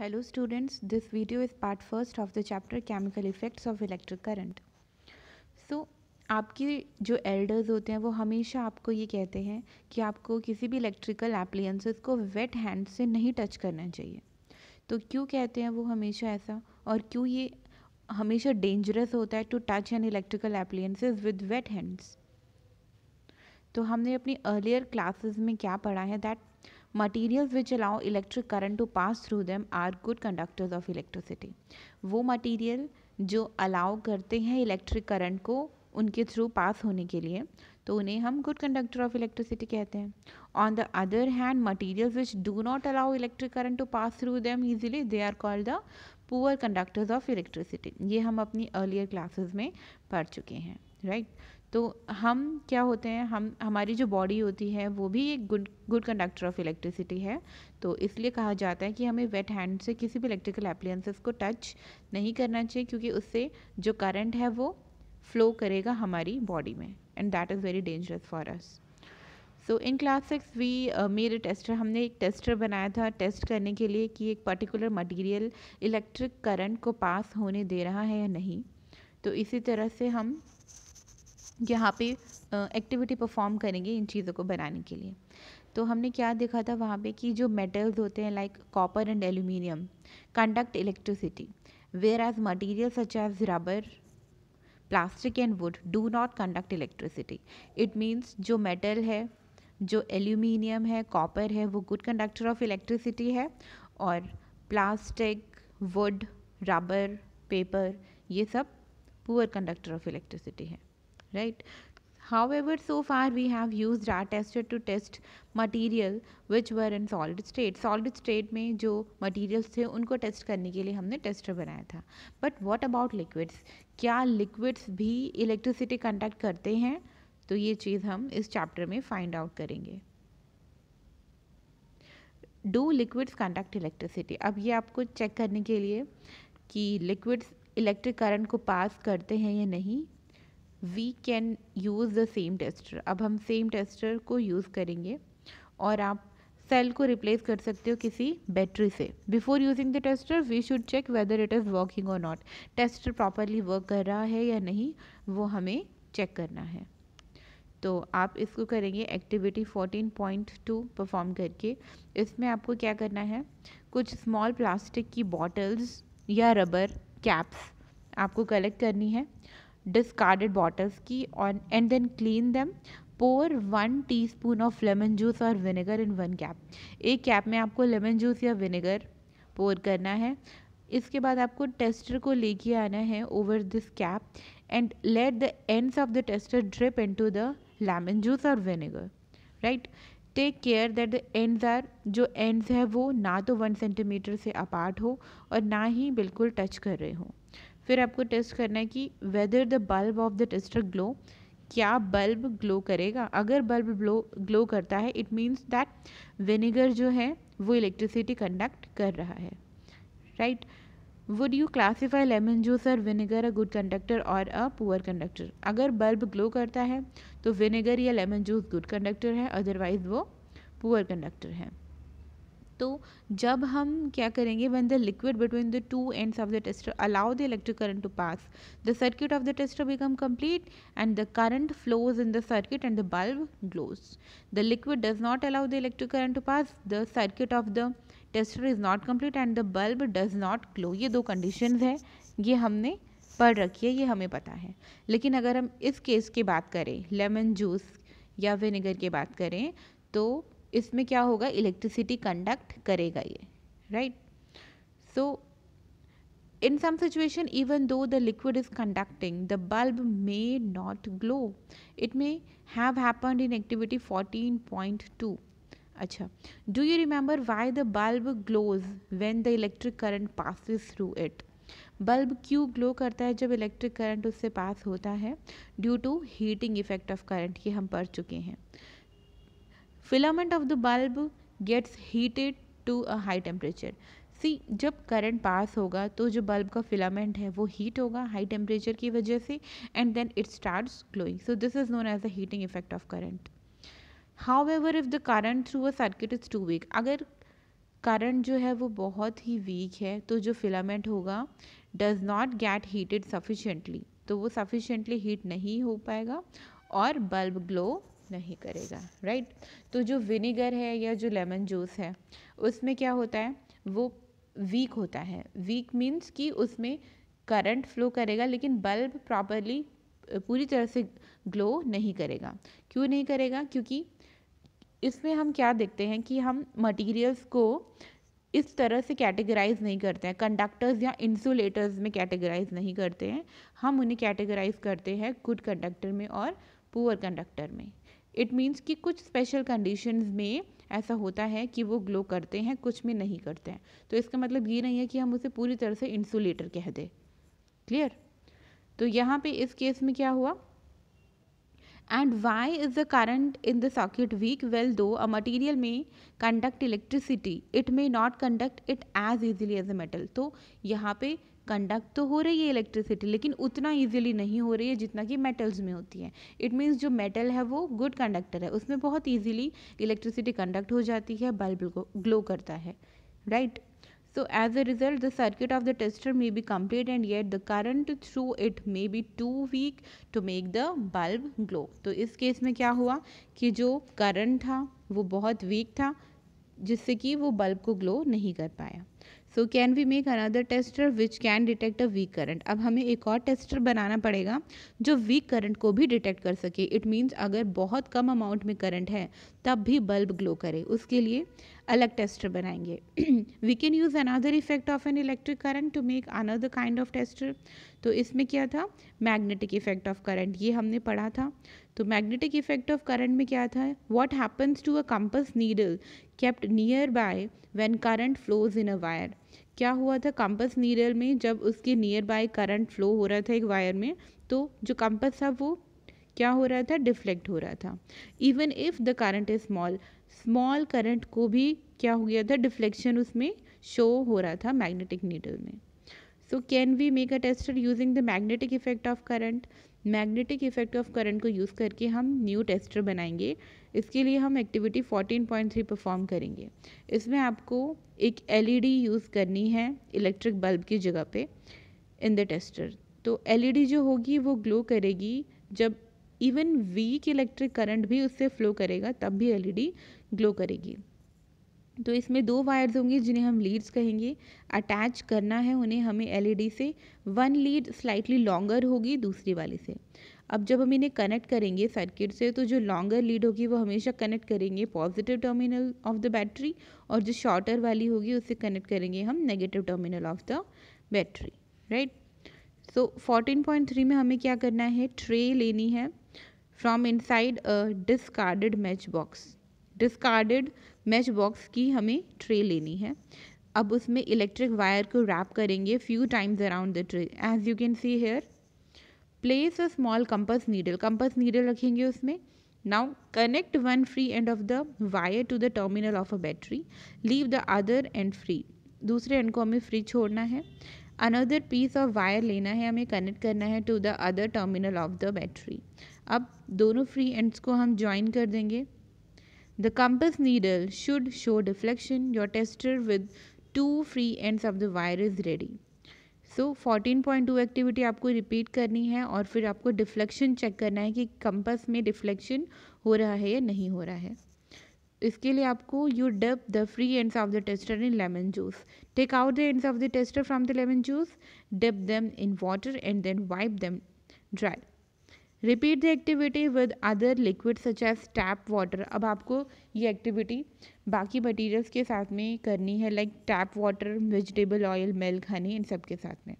Hello students this video is part first of the chapter chemical effects of electric current so आपके जो elders होते हैं वो हमेशा आपको ये कहते हैं कि आपको किसी भी इलेक्ट्रिकल एप्लियंसेस को वेट हैंड से नहीं टच करना चाहिए तो क्यों कहते हैं वो हमेशा ऐसा और क्यों ये हमेशा डेंजरस होता है to touch an electrical appliances with wet hands तो हमने अपनी अर्लियर क्लासेस में क्या पढ़ा है that materials which allow electric current to pass through them are good conductors of electricity वो मटेरियल जो अलाउ करते हैं इलेक्ट्रिक करंट को उनके थ्रू पास होने के लिए तो उन्हें हम गुड कंडक्टर ऑफ इलेक्ट्रिसिटी कहते हैं on the other hand material which do not allow electric current to pass through them easily they are called the poor conductors of electricity ये हम अपनी अर्लियर क्लासेज में पढ़ चुके हैं राइट तो हम क्या होते हैं हम हमारी जो बॉडी होती है वो भी एक good good conductor of electricity है तो इसलिए कहा जाता है कि हमें वेट हैंड से किसी भी इलेक्ट्रिकल अप्लायंसेस को टच नहीं करना चाहिए क्योंकि उससे जो करंट है वो फ्लो करेगा हमारी बॉडी में and that is very dangerous for us so in class six we मेरे टेस्टर हमने एक टेस्टर बनाया था टेस्ट करने के लिए कि एक पर्टिकुलर मटेरियल इलेक्ट्रिक करंट को पास होने दे रहा है या नहीं तो इसी तरह से हम यहाँ पे एक्टिविटी परफॉर्म करेंगे इन चीज़ों को बनाने के लिए तो हमने क्या देखा था वहाँ पे कि जो मेटल्स होते हैं like copper and aluminium conduct electricity whereas material such as rubber plastic and wood do not conduct electricity it means जो मेटल है जो एल्यूमिनियम है कॉपर है वो गुड कंडक्टर ऑफ इलेक्ट्रिसिटी है और प्लास्टिक वुड रबर पेपर ये सब पुअर कंडक्टर ऑफ इलेक्ट्रिसिटी है right However, so far we have used rat tester to test material which were in solid state solid state में जो materials थे उनको test करने के लिए हमने टेस्टर बनाया था बट वॉट अबाउट लिक्विड्स क्या लिक्विड्स भी इलेक्ट्रिसिटी कंडक्ट करते हैं तो ये चीज़ हम इस चैप्टर में फाइंड आउट करेंगे डू लिक्विड्स कंडक्ट इलेक्ट्रिसिटी अब ये आपको चेक करने के लिए कि लिक्विड्स इलेक्ट्रिक करंट को पास करते हैं या नहीं we can use the same tester अब हम सेम टेस्टर को यूज़ करेंगे और आप सेल को रिप्लेस कर सकते हो किसी बैटरी से before using the tester we should check whether it is working और नॉट टेस्टर प्रॉपरली वर्क कर रहा है या नहीं वो हमें चेक करना है तो आप इसको करेंगे एक्टिविटी 14.2 परफॉर्म करके इसमें आपको क्या करना है कुछ स्मॉल प्लास्टिक की बॉटल्स या रबर कैप्स आपको कलेक्ट करनी है discarded bottles ki on and then clean them pour one teaspoon of lemon juice और विनेगर इन वन कैप एक कैप में आपको लेमन जूस या विनेगर पोर करना है इसके बाद आपको टेस्टर को लेके आना है over this cap and let the ends of the tester drip into the lemon juice और vinegar right take care that the ends are जो एंड्स है वो ना तो वन सेंटीमीटर से अपार्ट हो और ना ही बिल्कुल टच कर रहे हों फिर आपको टेस्ट करना है कि whether the bulb of the tester glow क्या बल्ब ग्लो करेगा अगर बल्ब ग्लो ग्लो करता है इट मीन्स दैट विनेगर जो है वो इलेक्ट्रिसिटी कंडक्ट कर रहा है right would you classify lemon juice और विनेगर अ गुड कंडक्टर और अ पुअर कंडक्टर अगर बल्ब ग्लो करता है तो विनेगर या लेमन जूस गुड कंडक्टर है अदरवाइज वो पुअर कंडक्टर है तो जब हम क्या करेंगे when the liquid between the two ends of the tester allow the electric current to pass the circuit of the tester become complete and the current flows in the circuit and the bulb glows the liquid does not allow the electric current to pass the circuit of the tester is not complete and the bulb does not glow ये दो condition है ये हमने पढ़ रखी है ये हमें पता है लेकिन अगर हम इस केस की बात करें लेमन जूस या विनेगर की बात करें तो इसमें क्या होगा इलेक्ट्रिसिटी कंडक्ट करेगा ये right so in some situation even though the liquid is conducting the bulb may not glow it may have happen in activity fourteen point two अच्छा do you remember why the bulb glows when the electric current passes through it bulb क्यों glow करता है जब electric current उससे pass होता है due to heating effect of current ये हम पढ़ चुके हैं filament of the bulb gets heated to a high temperature see जब करंट पास होगा तो जो बल्ब का फिलामेंट है वो हीट होगा हाई टेम्परेचर की वजह से and then it starts glowing so this is known as the heating effect of current however if the current through a circuit is too weak अगर current जो है वो बहुत ही वीक है तो जो फिलामेंट होगा does not get heated sufficiently तो वो सफिशेंटली हीट नहीं हो पाएगा और बल्ब ग्लो नहीं करेगा राइट तो जो विनेगर है या जो लेमन जूस है उसमें क्या होता है वो वीक होता है वीक मीन्स कि उसमें करंट फ्लो करेगा लेकिन बल्ब प्रॉपरली पूरी तरह से ग्लो नहीं करेगा क्यों नहीं करेगा क्योंकि इसमें हम क्या देखते हैं कि हम मटेरियल्स को इस तरह से कैटेगराइज नहीं करते हैं कंडक्टर्स या इंसुलेटर्स में कैटेगराइज नहीं करते हैं हम उन्हें कैटेगराइज करते हैं गुड कंडक्टर में और पुअर कंडक्टर में इट मीन्स कि कुछ स्पेशल कंडीशन में ऐसा होता है कि वो ग्लो करते हैं कुछ में नहीं करते हैं तो इसका मतलब ये नहीं है कि हम उसे पूरी तरह से इंसुलेटर कह दें क्लियर तो यहाँ पे इस केस में क्या हुआ and why is the current in the socket weak well though a material में conduct electricity it may not conduct it as easily as a metal तो यहाँ पे कंडक्ट तो हो रही है इलेक्ट्रिसिटी लेकिन उतना ईजिली नहीं हो रही है जितना कि मेटल्स में होती है इट मीन्स जो मेटल है वो गुड कंडक्टर है उसमें बहुत ईजिली इलेक्ट्रिसिटी कंडक्ट हो जाती है बल्ब को ग्लो करता है right right? So as a result, the circuit of the tester may be complete and yet the current through it may be too weak to make the bulb glow. तो इस case में क्या हुआ कि जो current था वो बहुत वीक था जिससे कि वो बल्ब को ग्लो नहीं कर पाया so can we make another tester which can detect a weak current अब हमें एक और टेस्टर बनाना पड़ेगा जो वीक करंट को भी डिटेक्ट कर सके इट मीन्स अगर बहुत कम अमाउंट में करंट है तब भी बल्ब ग्लो करे उसके लिए अलग टेस्टर बनाएंगे we can use another effect of an electric current to make another kind of tester तो इसमें क्या था मैग्नेटिक इफेक्ट ऑफ करंट ये हमने पढ़ा था तो मैग्नेटिक इफेक्ट ऑफ करंट में क्या था what happens to a compass needle kept nearby when current flows in a wire क्या हुआ था कंपस नीडल में जब उसके नियर बाय करंट फ्लो हो रहा था एक वायर में तो जो कंपस था वो क्या हो रहा था डिफ्लेक्ट हो रहा था even if the current is small small current को भी क्या हो गया था डिफ्लेक्शन उसमें शो हो रहा था मैग्नेटिक नीडल में so can we make a tester using the magnetic effect of current magnetic effect of current को यूज़ करके हम न्यू टेस्टर बनाएंगे इसके लिए हम एक्टिविटी 14.3 परफॉर्म करेंगे इसमें आपको एक एलईडी यूज़ करनी है इलेक्ट्रिक बल्ब की जगह पे इन द टेस्टर तो एलईडी जो होगी वो ग्लो करेगी जब इवन वीक इलेक्ट्रिक करंट भी उससे फ्लो करेगा तब भी एलईडी ग्लो करेगी तो इसमें दो वायर्स होंगे जिन्हें हम लीड्स कहेंगे अटैच करना है उन्हें हमें एलईडी से वन लीड स्लाइटली लॉन्गर होगी दूसरी वाली से अब जब हम इन्हें कनेक्ट करेंगे सर्किट से तो जो लॉन्गर लीड होगी वो हमेशा कनेक्ट करेंगे positive terminal of the battery और जो शॉर्टर वाली होगी उसे कनेक्ट करेंगे हम negative terminal of the battery right so three में हमें क्या करना है ट्रे लेनी है from inside a discarded match box discarded match box की हमें ट्रे लेनी है अब उसमें इलेक्ट्रिक वायर को रैप करेंगे few times around the tray as you can see here place a small compass needle compass needle रखेंगे उसमें now connect one free end of the wire to the terminal of a battery leave the other end free दूसरे end को हमें free छोड़ना है another piece of wire लेना है हमें कनेक्ट करना है to the other terminal of the battery अब दोनों फ्री एंड्स को हम ज्वाइन कर देंगे The compass needle should show deflection. Your tester with two free ends of the wire is ready. So fourteen point two activity आपको repeat करनी है और फिर आपको डिफ्लेक्शन चेक करना है कि कंपस में डिफ्लेक्शन हो रहा है या नहीं हो रहा है इसके लिए आपको you dip the free ends of the tester in lemon juice take out the ends of the tester from the lemon juice dip them in water and then wipe them dry repeat the activity with other liquid such as tap water अब आपको ये activity बाकी materials के साथ में करनी है like tap water vegetable oil milk honey इन सब के साथ में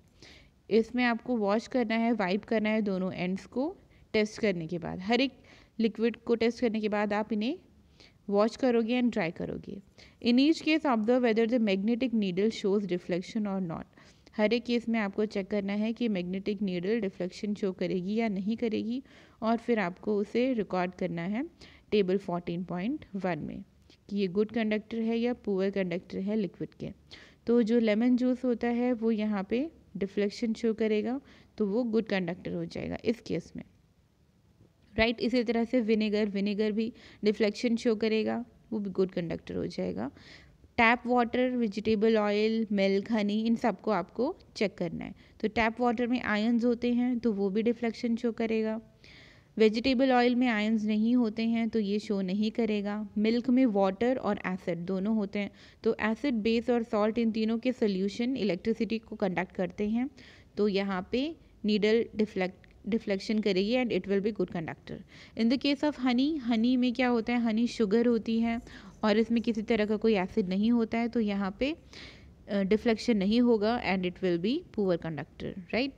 इसमें आपको वॉश करना है वाइप करना है दोनों एंड्स को टेस्ट करने के बाद हर एक लिक्विड को टेस्ट करने के बाद आप इन्हें वॉश करोगे एंड ड्राई करोगे in each case observe whether the magnetic needle shows reflection और नॉट हर एक केस में आपको चेक करना है कि मैग्नेटिक नीडल रिफ्लेक्शन शो करेगी या नहीं करेगी और फिर आपको उसे रिकॉर्ड करना है टेबल 14.1 में कि ये गुड कंडक्टर है या पुअर कंडक्टर है लिक्विड के तो जो लेमन जूस होता है वो यहाँ पे डिफ्लेक्शन शो करेगा तो वो गुड कंडक्टर हो जाएगा इस केस में राइट right? इसी तरह से विनेगर विनेगर भी डिफ्लेक्शन शो करेगा वो भी गुड कंडक्टर हो जाएगा tap water vegetable oil milk honey इन सबको आपको चेक करना है तो टैप वाटर में आयन्स होते हैं तो वो भी डिफ्लेक्शन शो करेगा वेजिटेबल ऑयल में आयन्स नहीं होते हैं तो ये शो नहीं करेगा मिल्क में वाटर और एसिड दोनों होते हैं तो एसिड बेस और सॉल्ट इन तीनों के सोल्यूशन इलेक्ट्रिसिटी को कंडक्ट करते हैं तो यहाँ पे नीडल डिफ्लेक्ट डिफ्लेक्शन करेगी and it will be good conductor in the case of honey honey में क्या होता है हनी शुगर होती है और इसमें किसी तरह का कोई एसिड नहीं होता है तो यहाँ पे डिफ्लेक्शन uh, नहीं होगा and it will be poor conductor right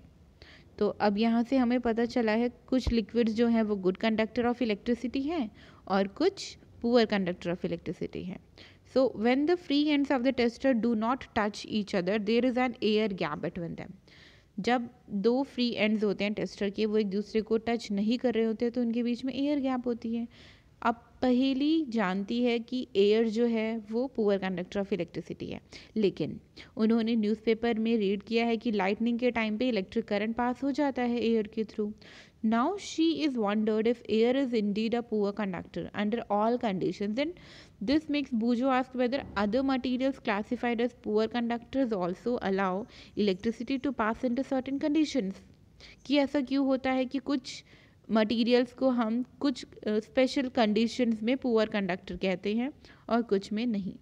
तो अब यहाँ से हमें पता चला है कुछ लिक्विड्स जो हैं वो गुड कंडक्टर ऑफ इलेक्ट्रिसिटी हैं और कुछ पुअर कंडक्टर ऑफ इलेक्ट्रिसिटी हैं so when the free ends of the tester do not touch each other there is an air gap between them जब दो फ्री एंड्स होते हैं टेस्टर के वो एक दूसरे को टच नहीं कर रहे होते तो उनके बीच में एयर गैप होती है अब पहली जानती है कि एयर जो है वो पुअर कंडक्टर ऑफ इलेक्ट्रिसिटी है लेकिन उन्होंने न्यूज़पेपर में रीड किया है कि लाइटनिंग के टाइम पे इलेक्ट्रिक करंट पास हो जाता है एयर के through now she is wondered if air is indeed a poor conductor under all condition and this makes Boojho ask whether other materials classified as poor conductors also allow electricity to pass in certain condition कि ऐसा क्यों होता है कि कुछ materials को हम कुछ स्पेशल uh, कंडीशंस में पुअर कंडक्टर कहते हैं और कुछ में नहीं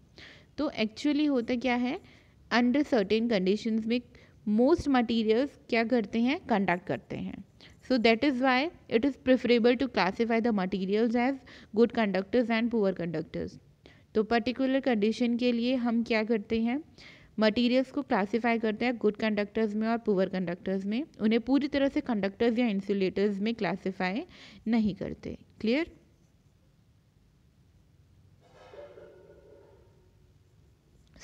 तो एक्चुअली होता क्या है अंडर सर्टेन कंडीशंस में मोस्ट मटीरियल्स क्या करते हैं कंडक्ट करते हैं so that is why it is preferable to classify the materials as good conductors and poor conductors तो पर्टिकुलर कंडीशन के लिए हम क्या करते हैं मटेरियल्स को क्लासिफाई करते हैं गुड कंडक्टर्स में और पुअर कंडक्टर्स में उन्हें पूरी तरह से कंडक्टर्स या इंसुलेटर्स में क्लासिफाई नहीं करते clear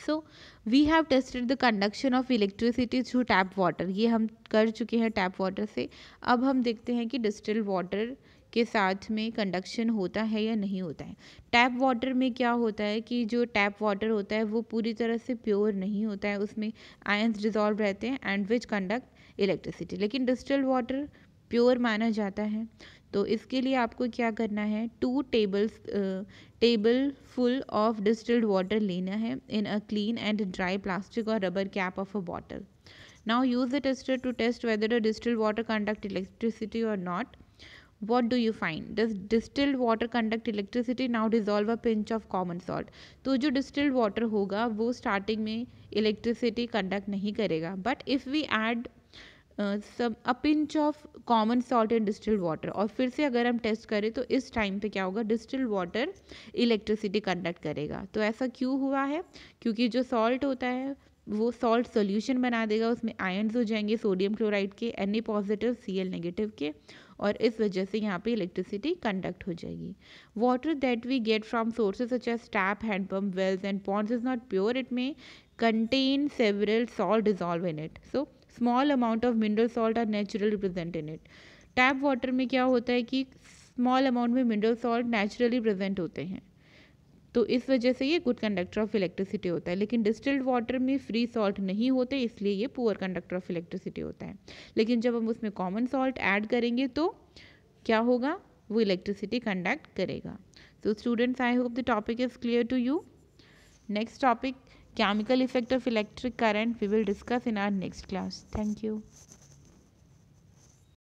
so we have tested the conduction of electricity through tap water ये हम कर चुके हैं टैप वाटर से अब हम देखते हैं कि डिस्टिल वाटर के साथ में कंडक्शन होता है या नहीं होता है टैप वाटर में क्या होता है कि जो टैप वाटर होता है वो पूरी तरह से प्योर नहीं होता है उसमें आयंस डिजॉल्व रहते हैं एंड विच कंडक्ट इलेक्ट्रिसिटी लेकिन डिस्टिल वाटर प्योर माना जाता है तो इसके लिए आपको क्या करना है two tables table full of distilled water लेना है in a clean and dry plastic और rubber cap of a bottle now use the tester to test whether the distilled water conduct electricity और not what do you find does distilled water conduct electricity now dissolve a pinch of common salt तो जो distilled water होगा वो starting में electricity conduct नहीं करेगा but if we add सब a pinch of common salt and distil water और फिर से अगर हम टेस्ट करें तो इस टाइम पे क्या होगा डिस्टिल वाटर इलेक्ट्रिसिटी कंडक्ट करेगा तो ऐसा क्यों हुआ है क्योंकि जो सॉल्ट होता है वो सॉल्ट सॉल्यूशन बना देगा उसमें आयन्स हो जाएंगे सोडियम क्लोराइड के N A positive C L negative के और इस वजह से यहाँ पे इलेक्ट्रिसिटी कंडक्ट हो जाएगी water that we get from sources such as tap handpump wells and ponds is not pure it may contain several salt dissolve in it so small amount of mineral salt are natural present in it tap water में क्या होता है कि small amount में mineral salt naturally present होते हैं तो इस वजह से ये गुड कंडक्टर ऑफ इलेक्ट्रिसिटी होता है लेकिन डिस्टिल्ड वाटर में फ्री सॉल्ट नहीं होते इसलिए ये पुअर कंडक्टर ऑफ इलेक्ट्रिसिटी होता है लेकिन जब हम उसमें कॉमन सॉल्ट ऐड करेंगे तो क्या होगा वो इलेक्ट्रिसिटी कंडक्ट करेगा so students I hope the topic is clear to you next topic chemical effect of electric current we will discuss in our next class thank you